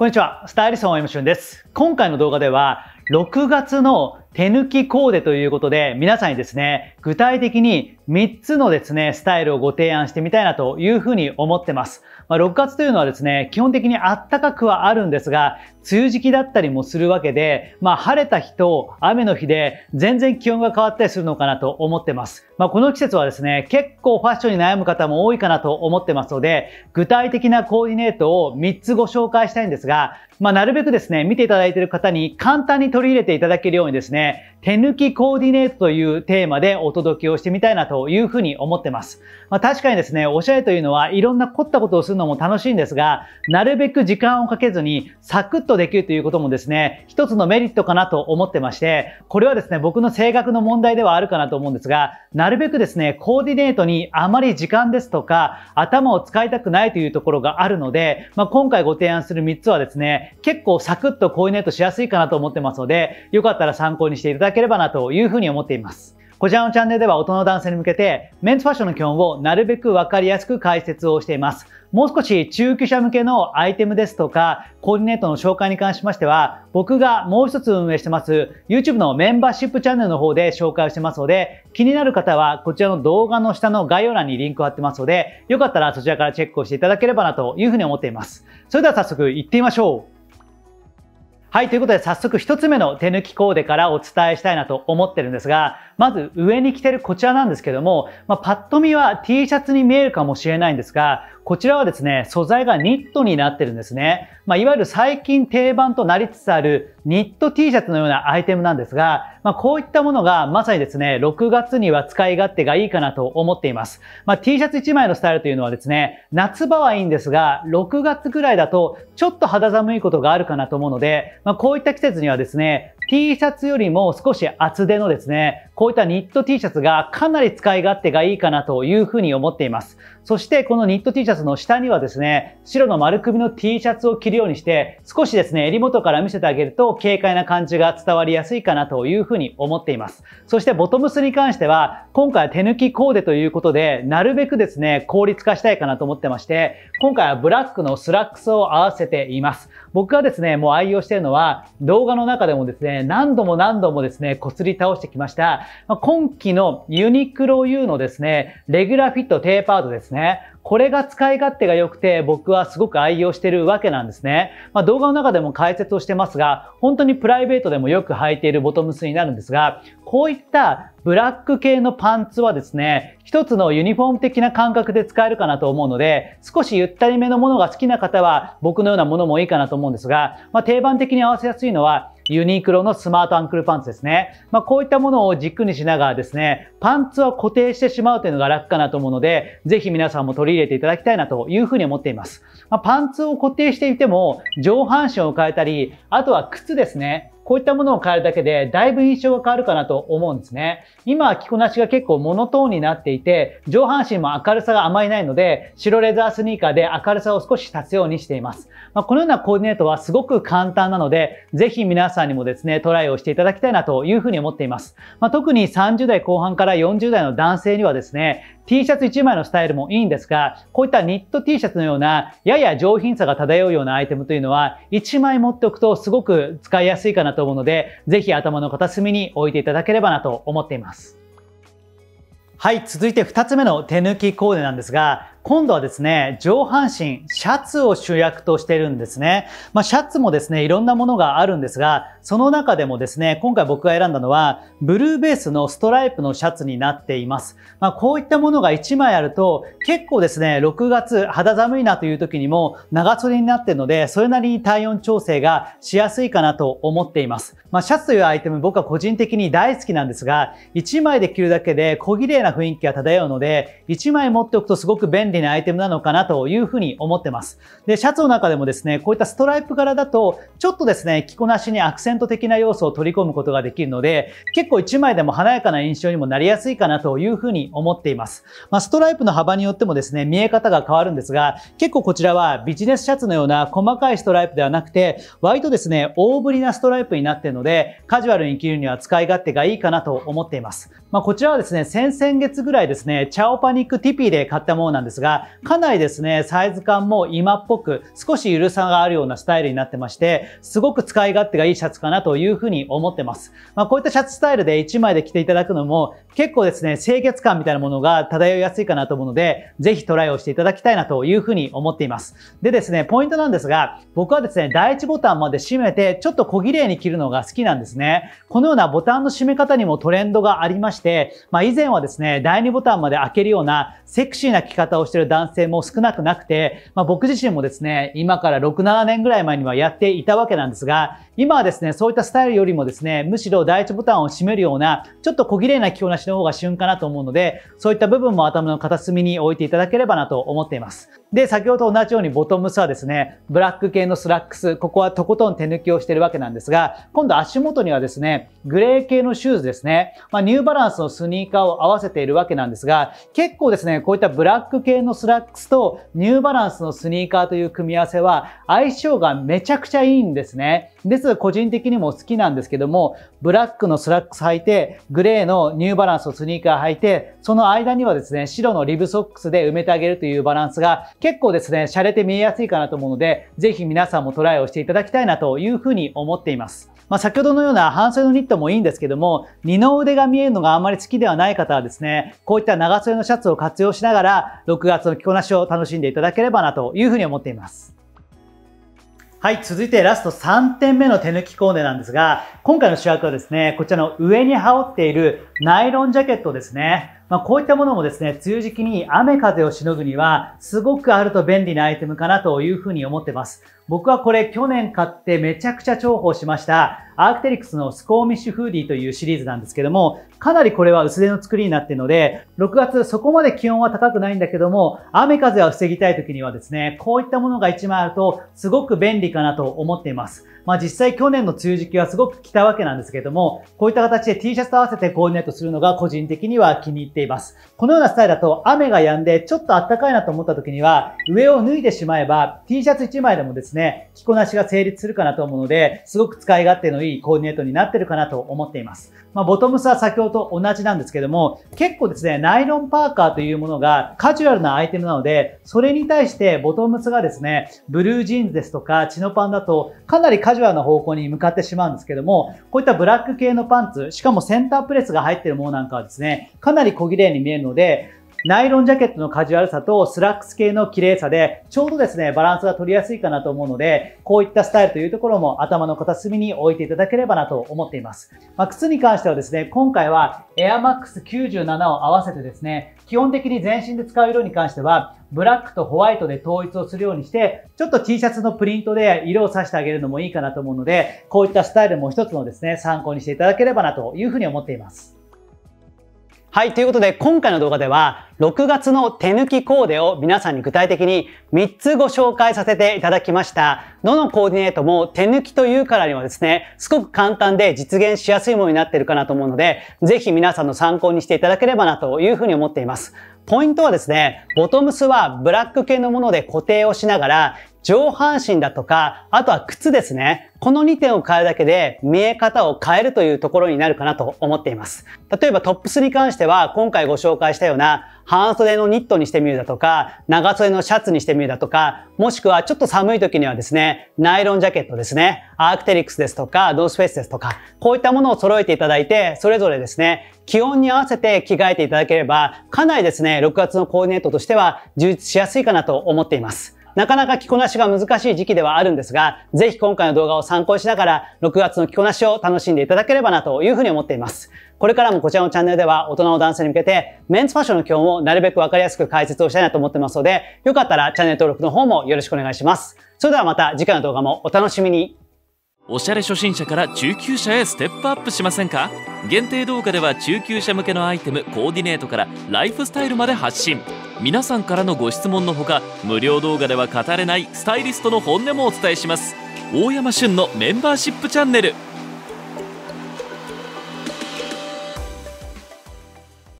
こんにちは、スタイリストの山俊です。今回の動画では、6月の手抜きコーデということで、皆さんにですね、具体的に3つのですね、スタイルをご提案してみたいなというふうに思ってます。まあ、6月というのはですね、基本的に暖かくはあるんですが、梅雨時期だったりもするわけで、まあ、晴れた日と雨の日で全然気温が変わったりするのかなと思ってます。まあ、この季節はですね、結構ファッションに悩む方も多いかなと思ってますので、具体的なコーディネートを3つご紹介したいんですが、まあ、なるべくですね、見ていただいている方に簡単に取り入れていただけるようにですね、手抜きコーディネートというテーマでお届けをしてみたいなというふうに思ってます。まあ、確かにですね、おしゃれというのはいろんな凝ったことをするのも楽しいんですが、なるべく時間をかけずにサクッとできるということもですね、一つのメリットかなと思ってまして、これはですね、僕の性格の問題ではあるかなと思うんですが、なるべくですね、コーディネートにあまり時間ですとか、頭を使いたくないというところがあるので、まあ、今回ご提案する3つはですね、結構サクッとコーディネートしやすいかなと思ってますので、よかったら参考にしていただければなというふうに思っています。こちらのチャンネルでは大人の男性に向けて、メンズファッションの基本をなるべくわかりやすく解説をしています。もう少し中級者向けのアイテムですとか、コーディネートの紹介に関しましては、僕がもう一つ運営してます、YouTube のメンバーシップチャンネルの方で紹介をしてますので、気になる方はこちらの動画の下の概要欄にリンクを貼ってますので、よかったらそちらからチェックをしていただければなというふうに思っています。それでは早速行ってみましょう。はい、ということで早速1つ目の手抜きコーデからお伝えしたいなと思ってるんですが、まず上に着てるこちらなんですけども、まあ、パッと見は T シャツに見えるかもしれないんですが、こちらはですね、素材がニットになってるんですね。まあ、いわゆる最近定番となりつつあるニット T シャツのようなアイテムなんですが、まあ、こういったものがまさにですね、6月には使い勝手がいいかなと思っています。まあ、T シャツ1枚のスタイルというのはですね、夏場はいいんですが、6月ぐらいだとちょっと肌寒いことがあるかなと思うので、まこういった季節にはですね、T シャツよりも少し厚手のですね、こういったニット T シャツがかなり使い勝手がいいかなというふうに思っています。そしてこのニット T シャツの下にはですね、白の丸首の T シャツを着るようにして、少しですね、襟元から見せてあげると軽快な感じが伝わりやすいかなというふうに思っています。そしてボトムスに関しては、今回は手抜きコーデということで、なるべくですね、効率化したいかなと思ってまして、今回はブラックのスラックスを合わせています。僕がですね、もう愛用しているのは、動画の中でもですね、何度も何度もですね、こすり倒してきました、今期のユニクロ U のですね、レギュラーフィットテーパードですね。これが使い勝手が良くて僕はすごく愛用してるわけなんですね。まあ、動画の中でも解説をしてますが、本当にプライベートでもよく履いているボトムスになるんですが、こういったブラック系のパンツはですね、一つのユニフォーム的な感覚で使えるかなと思うので、少しゆったりめのものが好きな方は僕のようなものもいいかなと思うんですが、まあ、定番的に合わせやすいのはユニクロのスマートアンクルパンツですね。まあ、こういったものを軸にしながらですね、パンツは固定してしまうというのが楽かなと思うので、ぜひ皆さんも取り入れていただきたいなというふうに思っています。まあ、パンツを固定していても、上半身を変えたり、あとは靴ですね。こういったものを変えるだけで、だいぶ印象が変わるかなと思うんですね。今は着こなしが結構モノトーンになっていて、上半身も明るさがあまりないので、白レザースニーカーで明るさを少し立つようにしています。まあ、このようなコーディネートはすごく簡単なので、ぜひ皆さんにもですね、トライをしていただきたいなというふうに思っています。まあ、特に30代後半から40代の男性にはですね、T シャツ1枚のスタイルもいいんですが、こういったニット T シャツのような、やや上品さが漂うようなアイテムというのは、1枚持っておくとすごく使いやすいかなとと思うので、ぜひ頭の片隅に置いていただければなと思っています。はい、続いて2つ目の手抜きコーデなんですが、今度はですね、上半身、シャツを主役としてるんですね。まあ、シャツもですね、いろんなものがあるんですが、その中でもですね、今回僕が選んだのは、ブルーベースのストライプのシャツになっています。まあ、こういったものが1枚あると、結構ですね、6月肌寒いなという時にも長袖になってるので、それなりに体温調整がしやすいかなと思っています。まあ、シャツというアイテム僕は個人的に大好きなんですが、1枚で着るだけで小綺麗な雰囲気が漂うので、1枚持っておくとすごく便利便利なアイテムなのかなというふうに思ってます。で、シャツの中でもですね、こういったストライプ柄だと、ちょっとですね、着こなしにアクセント的な要素を取り込むことができるので、結構1枚でも華やかな印象にもなりやすいかなというふうに思っています。まあ、ストライプの幅によってもですね、見え方が変わるんですが、結構こちらはビジネスシャツのような細かいストライプではなくて、割とですね、大ぶりなストライプになっているので、カジュアルに着るには使い勝手がいいかなと思っています。まあ、こちらはですね、先々月ぐらいですね、チャオパニックティピーで買ったものなんですですが、かなりですね、サイズ感も今っぽく、少し緩さがあるようなスタイルになってまして、すごく使い勝手がいいシャツかなというふうに思ってます。まあ、こういったシャツスタイルで1枚で着ていただくのも、結構ですね、清潔感みたいなものが漂いやすいかなと思うので、ぜひトライをしていただきたいなというふうに思っています。でですね、ポイントなんですが、僕はですね、第1ボタンまで閉めて、ちょっと小綺麗に着るのが好きなんですね。このようなボタンの締め方にもトレンドがありまして、まあ、以前はですね、第2ボタンまで開けるようなセクシーな着方をしてる男性も少なくなくて、まあ、僕自身もですね、今から6、7年ぐらい前にはやっていたわけなんですが、今はですね、そういったスタイルよりもですね、むしろ第一ボタンを閉めるような、ちょっと小綺麗な着こなしの方が旬かなと思うので、そういった部分も頭の片隅に置いていただければなと思っています。で、先ほど同じようにボトムスはですね、ブラック系のスラックス、ここはとことん手抜きをしているわけなんですが、今度足元にはですね、グレー系のシューズですね、まあ、ニューバランスのスニーカーを合わせているわけなんですが、結構ですね、こういったブラック系のスラックスとニューバランスのスニーカーという組み合わせは相性がめちゃくちゃいいんですね。です個人的にも好きなんですけども、ブラックのスラックス履いて、グレーのニューバランスのスニーカー履いて、その間にはですね、白のリブソックスで埋めてあげるというバランスが結構ですね、洒落て見えやすいかなと思うので、ぜひ皆さんもトライをしていただきたいなというふうに思っています。まあ、先ほどのような半袖のニットもいいんですけども、二の腕が見えるのがあんまり好きではない方はですね、こういった長袖のシャツを活用しながら、6月の着こなしを楽しんでいただければなというふうに思っています。はい、続いてラスト3点目の手抜きコーデなんですが、今回の主役はですね、こちらの上に羽織っているナイロンジャケットですね。まあ、こういったものもですね、梅雨時期に雨風をしのぐには、すごくあると便利なアイテムかなというふうに思ってます。僕はこれ去年買ってめちゃくちゃ重宝しました、アークテリクスのスコーミッシュフーディーというシリーズなんですけども、かなりこれは薄手の作りになっているので、6月そこまで気温は高くないんだけども、雨風は防ぎたい時にはですね、こういったものが1枚あるとすごく便利かなと思っています。まあ実際去年の梅雨時期はすごく来たわけなんですけども、こういった形で T シャツと合わせてコーディネートするのが個人的には気に入ってています。このようなスタイルだと雨が止んでちょっとあったかいなと思った時には上を脱いでしまえば T シャツ1枚でもですね、着こなしが成立するかなと思うので、すごく使い勝手のいいコーディネートになってるかなと思っています。まあ、ボトムスは先ほどと同じなんですけども、結構ですね、ナイロンパーカーというものがカジュアルなアイテムなので、それに対してボトムスがですね、ブルージーンズですとか、チノパンだとかなりカジュアルな方向に向かってしまうんですけども、こういったブラック系のパンツ、しかもセンタープレスが入ってるものなんかはですね、かなり小綺麗に見えるので、ナイロンジャケットのカジュアルさとスラックス系の綺麗さで、ちょうどですね、バランスが取りやすいかなと思うので、こういったスタイルというところも頭の片隅に置いていただければなと思っています。まあ、靴に関してはですね、今回は AirMax97 を合わせてですね、基本的に全身で使う色に関しては、ブラックとホワイトで統一をするようにして、ちょっと T シャツのプリントで色をさしてあげるのもいいかなと思うので、こういったスタイルも一つのですね、参考にしていただければなというふうに思っています。はい、ということで今回の動画では6月の手抜きコーデを皆さんに具体的に3つご紹介させていただきました。どのコーディネートも手抜きというからにはですね、すごく簡単で実現しやすいものになっているかなと思うので、ぜひ皆さんの参考にしていただければなというふうに思っています。ポイントはですね、ボトムスはブラック系のもので固定をしながら、上半身だとか、あとは靴ですね。この2点を変えるだけで見え方を変えるというところになるかなと思っています。例えばトップスに関しては今回ご紹介したような半袖のニットにしてみるだとか、長袖のシャツにしてみるだとか、もしくはちょっと寒い時にはですね、ナイロンジャケットですね、アークテリックスですとか、ドースフェイスですとか、こういったものを揃えていただいて、それぞれですね、気温に合わせて着替えていただければ、かなりですね、6月のコーディネートとしては充実しやすいかなと思っています。なかなか着こなしが難しい時期ではあるんですが、ぜひ今回の動画を参考にしながら、6月の着こなしを楽しんでいただければなというふうに思っています。これからもこちらのチャンネルでは、大人の男性に向けて、メンツファッションの基本をなるべくわかりやすく解説をしたいなと思ってますので、よかったらチャンネル登録の方もよろしくお願いします。それではまた次回の動画もお楽しみに。おしゃれ初心者から中級者へステップアップしませんか限定動画では中級者向けのアイテムコーディネートからライフスタイルまで発信皆さんからのご質問のほか無料動画では語れないスタイリストの本音もお伝えします大山旬のメンバーシップチャンネル